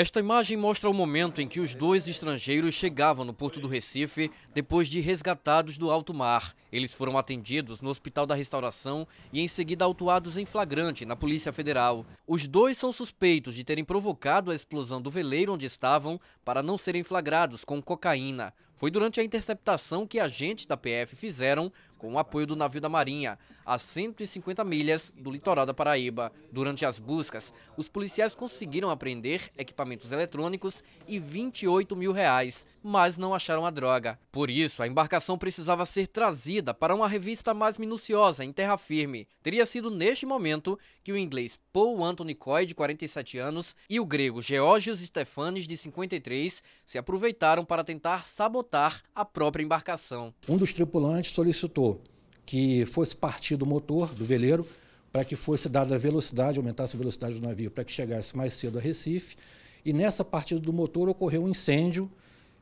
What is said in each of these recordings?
Esta imagem mostra o momento em que os dois estrangeiros chegavam no porto do Recife depois de resgatados do alto mar. Eles foram atendidos no Hospital da Restauração e em seguida autuados em flagrante na Polícia Federal. Os dois são suspeitos de terem provocado a explosão do veleiro onde estavam para não serem flagrados com cocaína. Foi durante a interceptação que agentes da PF fizeram com o apoio do navio da Marinha, a 150 milhas do litoral da Paraíba. Durante as buscas, os policiais conseguiram apreender equipamentos eletrônicos e 28 mil reais, mas não acharam a droga. Por isso, a embarcação precisava ser trazida para uma revista mais minuciosa em terra firme. Teria sido neste momento que o inglês Paul Anthony Coy, de 47 anos, e o grego Georgios Stefanis, de 53, se aproveitaram para tentar sabotar pilotar a própria embarcação. Um dos tripulantes solicitou que fosse partido o motor do veleiro para que fosse dada a velocidade, aumentasse a velocidade do navio para que chegasse mais cedo a Recife. E nessa partida do motor ocorreu um incêndio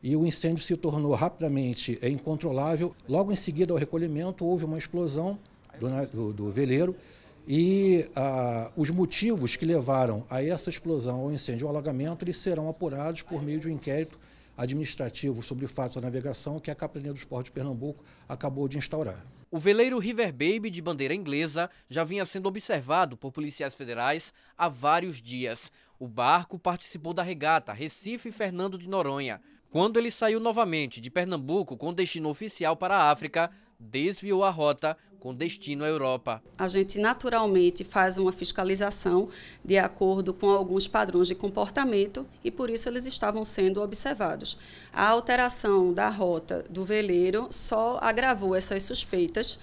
e o incêndio se tornou rapidamente é, incontrolável. Logo em seguida ao recolhimento houve uma explosão do, do, do veleiro e ah, os motivos que levaram a essa explosão, ao incêndio, ao alagamento, eles serão apurados por meio de um inquérito administrativo sobre fatos da navegação que a Capitania dos Portos de Pernambuco acabou de instaurar. O veleiro River Baby, de bandeira inglesa, já vinha sendo observado por policiais federais há vários dias. O barco participou da regata Recife Fernando de Noronha. Quando ele saiu novamente de Pernambuco com destino oficial para a África, desviou a rota com destino à Europa. A gente naturalmente faz uma fiscalização de acordo com alguns padrões de comportamento e por isso eles estavam sendo observados. A alteração da rota do veleiro só agravou essas suspeitas,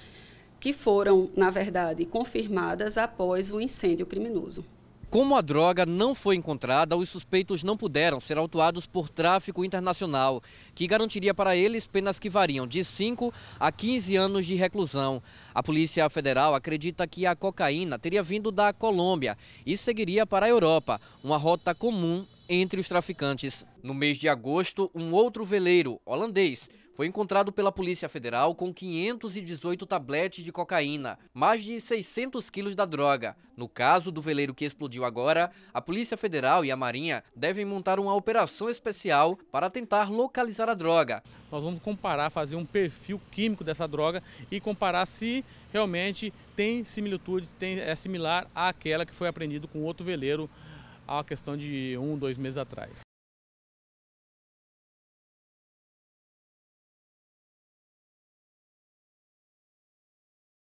que foram, na verdade, confirmadas após o incêndio criminoso. Como a droga não foi encontrada, os suspeitos não puderam ser autuados por tráfico internacional, que garantiria para eles penas que variam de 5 a 15 anos de reclusão. A Polícia Federal acredita que a cocaína teria vindo da Colômbia e seguiria para a Europa, uma rota comum entre os traficantes. No mês de agosto, um outro veleiro holandês foi encontrado pela Polícia Federal com 518 tabletes de cocaína, mais de 600 quilos da droga. No caso do veleiro que explodiu agora, a Polícia Federal e a Marinha devem montar uma operação especial para tentar localizar a droga. Nós vamos comparar, fazer um perfil químico dessa droga e comparar se realmente tem similitude, tem, é similar àquela que foi apreendida com outro veleiro há questão de um, dois meses atrás.